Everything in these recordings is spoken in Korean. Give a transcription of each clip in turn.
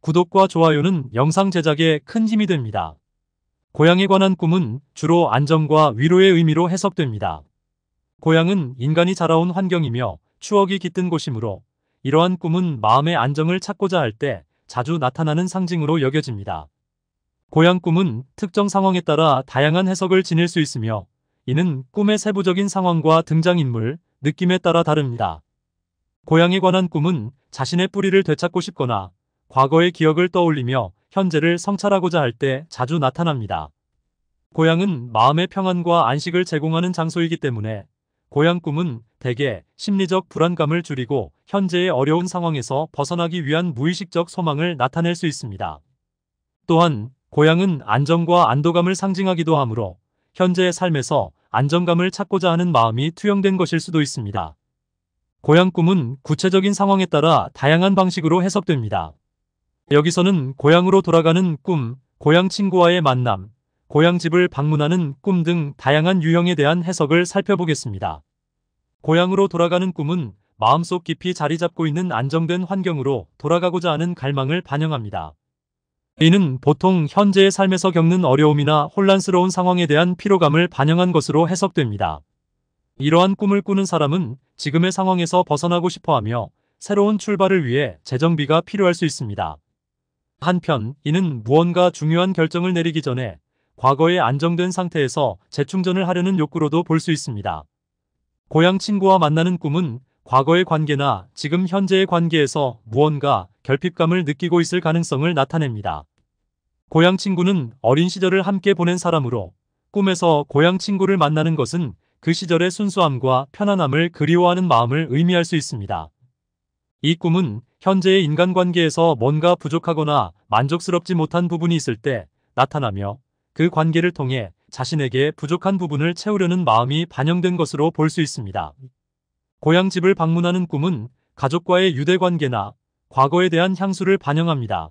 구독과 좋아요는 영상 제작에 큰 힘이 됩니다. 고향에 관한 꿈은 주로 안정과 위로의 의미로 해석됩니다. 고향은 인간이 자라온 환경이며 추억이 깃든 곳이므로 이러한 꿈은 마음의 안정을 찾고자 할 때 자주 나타나는 상징으로 여겨집니다. 고향 꿈은 특정 상황에 따라 다양한 해석을 지닐 수 있으며 이는 꿈의 세부적인 상황과 등장인물, 느낌에 따라 다릅니다. 고향에 관한 꿈은 자신의 뿌리를 되찾고 싶거나 과거의 기억을 떠올리며 현재를 성찰하고자 할 때 자주 나타납니다. 고향은 마음의 평안과 안식을 제공하는 장소이기 때문에 고향 꿈은 대개 심리적 불안감을 줄이고 현재의 어려운 상황에서 벗어나기 위한 무의식적 소망을 나타낼 수 있습니다. 또한 고향은 안정과 안도감을 상징하기도 하므로 현재의 삶에서 안정감을 찾고자 하는 마음이 투영된 것일 수도 있습니다. 고향 꿈은 구체적인 상황에 따라 다양한 방식으로 해석됩니다. 여기서는 고향으로 돌아가는 꿈, 고향 친구와의 만남, 고향집을 방문하는 꿈 등 다양한 유형에 대한 해석을 살펴보겠습니다. 고향으로 돌아가는 꿈은 마음속 깊이 자리 잡고 있는 안정된 환경으로 돌아가고자 하는 갈망을 반영합니다. 이는 보통 현재의 삶에서 겪는 어려움이나 혼란스러운 상황에 대한 피로감을 반영한 것으로 해석됩니다. 이러한 꿈을 꾸는 사람은 지금의 상황에서 벗어나고 싶어 하며 새로운 출발을 위해 재정비가 필요할 수 있습니다. 한편 이는 무언가 중요한 결정을 내리기 전에 과거의 안정된 상태에서 재충전을 하려는 욕구로도 볼 수 있습니다. 고향 친구와 만나는 꿈은 과거의 관계나 지금 현재의 관계에서 무언가 결핍감을 느끼고 있을 가능성을 나타냅니다. 고향 친구는 어린 시절을 함께 보낸 사람으로 꿈에서 고향 친구를 만나는 것은 그 시절의 순수함과 편안함을 그리워하는 마음을 의미할 수 있습니다. 이 꿈은 현재의 인간관계에서 뭔가 부족하거나 만족스럽지 못한 부분이 있을 때 나타나며 그 관계를 통해 자신에게 부족한 부분을 채우려는 마음이 반영된 것으로 볼 수 있습니다. 고향집을 방문하는 꿈은 가족과의 유대관계나 과거에 대한 향수를 반영합니다.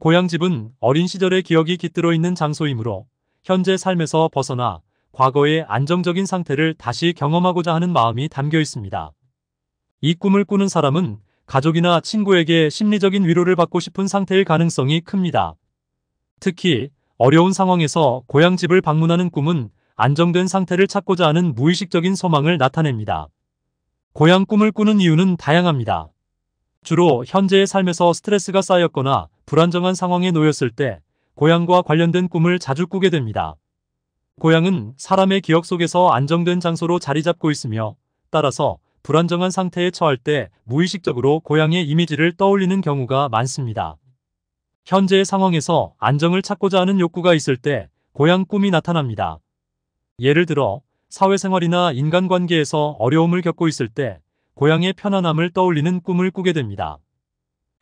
고향집은 어린 시절의 기억이 깃들어 있는 장소이므로 현재 삶에서 벗어나 과거의 안정적인 상태를 다시 경험하고자 하는 마음이 담겨 있습니다. 이 꿈을 꾸는 사람은 가족이나 친구에게 심리적인 위로를 받고 싶은 상태일 가능성이 큽니다. 특히 어려운 상황에서 고향집을 방문하는 꿈은 안정된 상태를 찾고자 하는 무의식적인 소망을 나타냅니다. 고향 꿈을 꾸는 이유는 다양합니다. 주로 현재의 삶에서 스트레스가 쌓였거나 불안정한 상황에 놓였을 때 고향과 관련된 꿈을 자주 꾸게 됩니다. 고향은 사람의 기억 속에서 안정된 장소로 자리 잡고 있으며 따라서 불안정한 상태에 처할 때 무의식적으로 고향의 이미지를 떠올리는 경우가 많습니다. 현재의 상황에서 안정을 찾고자 하는 욕구가 있을 때 고향 꿈이 나타납니다. 예를 들어 사회생활이나 인간관계에서 어려움을 겪고 있을 때 고향의 편안함을 떠올리는 꿈을 꾸게 됩니다.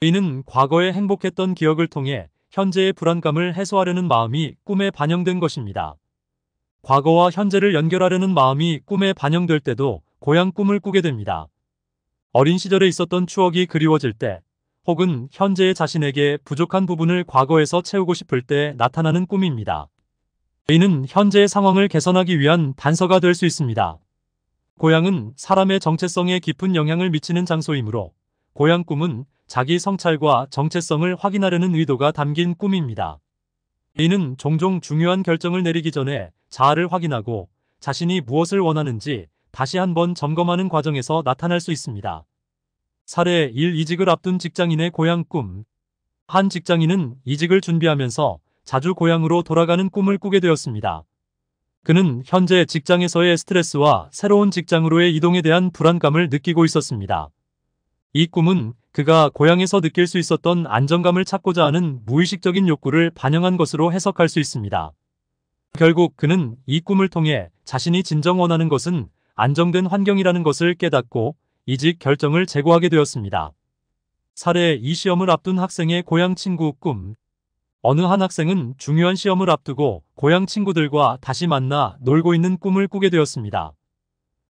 이는 과거에 행복했던 기억을 통해 현재의 불안감을 해소하려는 마음이 꿈에 반영된 것입니다. 과거와 현재를 연결하려는 마음이 꿈에 반영될 때도 고향 꿈을 꾸게 됩니다. 어린 시절에 있었던 추억이 그리워질 때 혹은 현재의 자신에게 부족한 부분을 과거에서 채우고 싶을 때 나타나는 꿈입니다. 이는 현재의 상황을 개선하기 위한 단서가 될 수 있습니다. 고향은 사람의 정체성에 깊은 영향을 미치는 장소이므로 고향 꿈은 자기 성찰과 정체성을 확인하려는 의도가 담긴 꿈입니다. 이는 종종 중요한 결정을 내리기 전에 자아를 확인하고 자신이 무엇을 원하는지 다시 한번 점검하는 과정에서 나타날 수 있습니다. 사례 1. 이직을 앞둔 직장인의 고향 꿈. 한 직장인은 이직을 준비하면서 자주 고향으로 돌아가는 꿈을 꾸게 되었습니다. 그는 현재 직장에서의 스트레스와 새로운 직장으로의 이동에 대한 불안감을 느끼고 있었습니다. 이 꿈은 그가 고향에서 느낄 수 있었던 안정감을 찾고자 하는 무의식적인 욕구를 반영한 것으로 해석할 수 있습니다. 결국 그는 이 꿈을 통해 자신이 진정 원하는 것은 안정된 환경이라는 것을 깨닫고 이직 결정을 제고하게 되었습니다. 사례 이 시험을 앞둔 학생의 고향 친구 꿈 어느 한 학생은 중요한 시험을 앞두고 고향 친구들과 다시 만나 놀고 있는 꿈을 꾸게 되었습니다.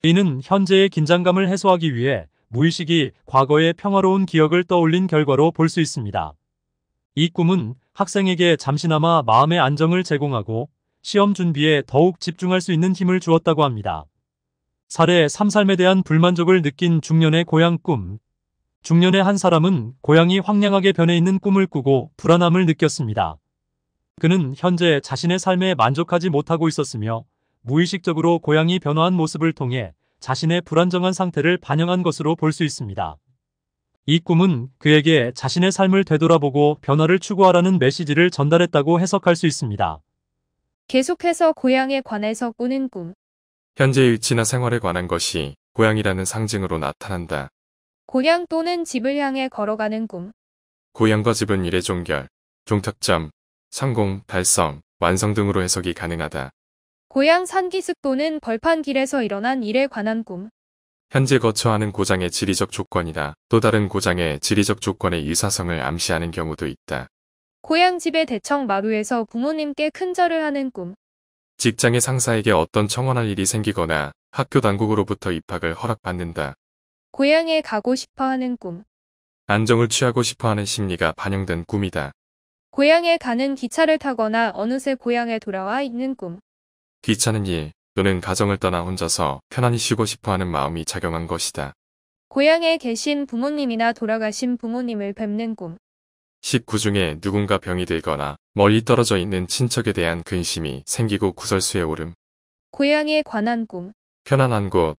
이는 현재의 긴장감을 해소하기 위해 무의식이 과거의 평화로운 기억을 떠올린 결과로 볼 수 있습니다. 이 꿈은 학생에게 잠시나마 마음의 안정을 제공하고 시험 준비에 더욱 집중할 수 있는 힘을 주었다고 합니다. 사례 3삶에 대한 불만족을 느낀 중년의 고향 꿈. 중년의 한 사람은 고향이 황량하게 변해 있는 꿈을 꾸고 불안함을 느꼈습니다. 그는 현재 자신의 삶에 만족하지 못하고 있었으며 무의식적으로 고향이 변화한 모습을 통해 자신의 불안정한 상태를 반영한 것으로 볼 수 있습니다. 이 꿈은 그에게 자신의 삶을 되돌아보고 변화를 추구하라는 메시지를 전달했다고 해석할 수 있습니다. 계속해서 고향에 관해서 꾸는 꿈 현재의 위치나 생활에 관한 것이 고향이라는 상징으로 나타난다. 고향 또는 집을 향해 걸어가는 꿈. 고향과 집은 일의 종결, 종탁점, 성공, 달성, 완성 등으로 해석이 가능하다. 고향 산기슭 또는 벌판길에서 일어난 일에 관한 꿈. 현재 거처하는 고장의 지리적 조건이다또 다른 고장의 지리적 조건의 유사성을 암시하는 경우도 있다. 고향 집의 대청 마루에서 부모님께 큰절을 하는 꿈. 직장의 상사에게 어떤 청원할 일이 생기거나 학교 당국으로부터 입학을 허락받는다. 고향에 가고 싶어 하는 꿈. 안정을 취하고 싶어 하는 심리가 반영된 꿈이다. 고향에 가는 기차를 타거나 어느새 고향에 돌아와 있는 꿈. 귀찮은 일 또는 가정을 떠나 혼자서 편안히 쉬고 싶어 하는 마음이 작용한 것이다. 고향에 계신 부모님이나 돌아가신 부모님을 뵙는 꿈. 1 9 중에 누군가 병이 들거나 멀리 떨어져 있는 친척에 대한 근심이 생기고 구설수에 오름. 고향에 관한 꿈. 편안한 곳,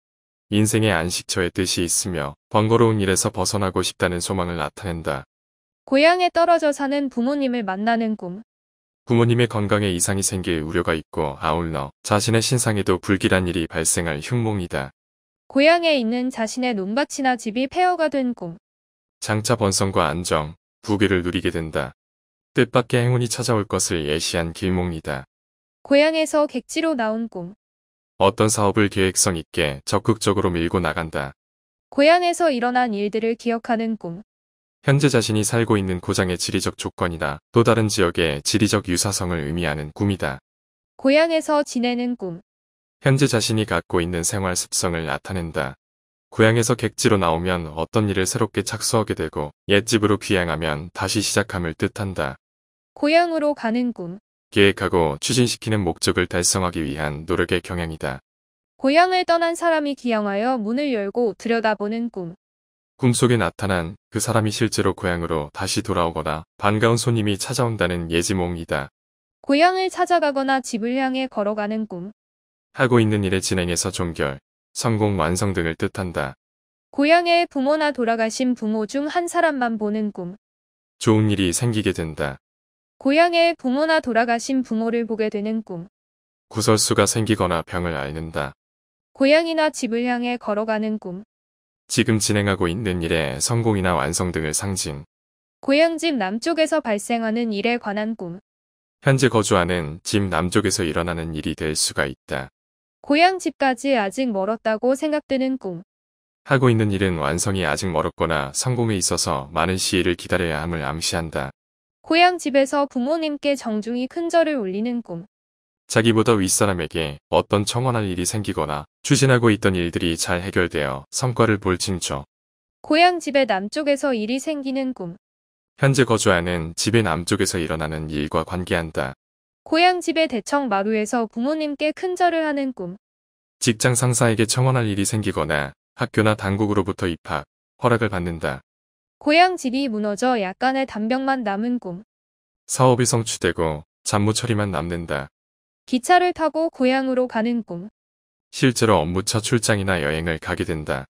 인생의 안식처의 뜻이 있으며 번거로운 일에서 벗어나고 싶다는 소망을 나타낸다. 고향에 떨어져 사는 부모님을 만나는 꿈. 부모님의 건강에 이상이 생길 우려가 있고 아울러 자신의 신상에도 불길한 일이 발생할 흉몽이다. 고향에 있는 자신의 논밭이나 집이 폐허가 된 꿈. 장차 번성과 안정, 부귀를 누리게 된다. 뜻밖의 행운이 찾아올 것을 예시한 길몽이다. 고향에서 객지로 나온 꿈. 어떤 사업을 계획성 있게 적극적으로 밀고 나간다. 고향에서 일어난 일들을 기억하는 꿈. 현재 자신이 살고 있는 고장의 지리적 조건이나 또 다른 지역의 지리적 유사성을 의미하는 꿈이다. 고향에서 지내는 꿈. 현재 자신이 갖고 있는 생활 습성을 나타낸다. 고향에서 객지로 나오면 어떤 일을 새롭게 착수하게 되고 옛집으로 귀향하면 다시 시작함을 뜻한다. 고향으로 가는 꿈. 계획하고 추진시키는 목적을 달성하기 위한 노력의 경향이다. 고향을 떠난 사람이 귀향하여 문을 열고 들여다보는 꿈. 꿈속에 나타난 그 사람이 실제로 고향으로 다시 돌아오거나 반가운 손님이 찾아온다는 예지몽이다. 고향을 찾아가거나 집을 향해 걸어가는 꿈. 하고 있는 일의 진행에서 종결, 성공 완성 등을 뜻한다. 고향에 부모나 돌아가신 부모 중 한 사람만 보는 꿈. 좋은 일이 생기게 된다. 고향에 부모나 돌아가신 부모를 보게 되는 꿈. 구설수가 생기거나 병을 앓는다. 고향이나 집을 향해 걸어가는 꿈. 지금 진행하고 있는 일에 성공이나 완성 등을 상징. 고향집 남쪽에서 발생하는 일에 관한 꿈. 현재 거주하는 집 남쪽에서 일어나는 일이 될 수가 있다. 고향 집까지 아직 멀었다고 생각되는 꿈. 하고 있는 일은 완성이 아직 멀었거나 성공에 있어서 많은 시일을 기다려야 함을 암시한다. 고향 집에서 부모님께 정중히 큰절을 올리는 꿈. 자기보다 윗사람에게 어떤 청원할 일이 생기거나 추진하고 있던 일들이 잘 해결되어 성과를 볼징초 고향 집의 남쪽에서 일이 생기는 꿈. 현재 거주하는 집의 남쪽에서 일어나는 일과 관계한다. 고향 집의 대청 마루에서 부모님께 큰절을 하는 꿈. 직장 상사에게 청원할 일이 생기거나 학교나 당국으로부터 입학, 허락을 받는다. 고향 집이 무너져 약간의 담벽만 남은 꿈. 사업이 성취되고 잔무 처리만 남는다. 기차를 타고 고향으로 가는 꿈. 실제로 업무차 출장이나 여행을 가게 된다.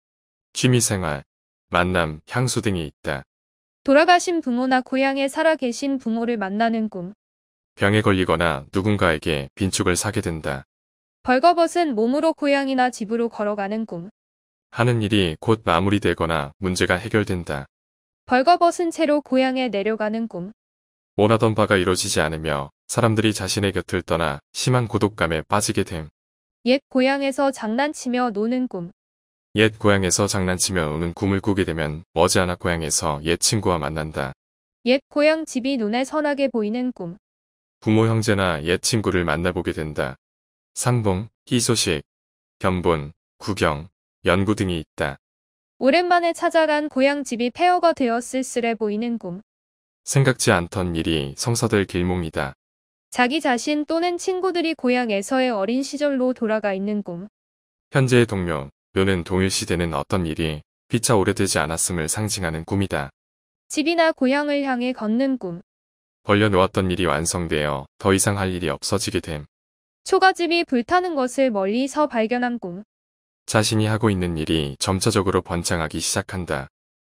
취미생활, 만남, 향수 등이 있다. 돌아가신 부모나 고향에 살아계신 부모를 만나는 꿈. 병에 걸리거나 누군가에게 빈축을 사게 된다. 벌거벗은 몸으로 고향이나 집으로 걸어가는 꿈. 하는 일이 곧 마무리되거나 문제가 해결된다. 벌거벗은 채로 고향에 내려가는 꿈. 원하던 바가 이루어지지 않으며 사람들이 자신의 곁을 떠나 심한 고독감에 빠지게 됨. 옛 고향에서 장난치며 노는 꿈. 옛 고향에서 장난치며 우는 꿈을 꾸게 되면 머지않아 고향에서 옛 친구와 만난다. 옛 고향 집이 눈에 선하게 보이는 꿈. 부모 형제나 옛 친구를 만나보게 된다. 상봉, 희소식, 견본, 구경, 연구 등이 있다. 오랜만에 찾아간 고향집이 폐허가 되었을쓸해 보이는 꿈. 생각지 않던 일이 성사될 길몽이다. 자기 자신 또는 친구들이 고향에서의 어린 시절로 돌아가 있는 꿈. 현재의 동료, 묘는 동일시되는 어떤 일이 피차 오래되지 않았음을 상징하는 꿈이다. 집이나 고향을 향해 걷는 꿈. 벌려놓았던 일이 완성되어 더 이상 할 일이 없어지게 됨. 초가집이 불타는 것을 멀리서 발견한 꿈. 자신이 하고 있는 일이 점차적으로 번창하기 시작한다.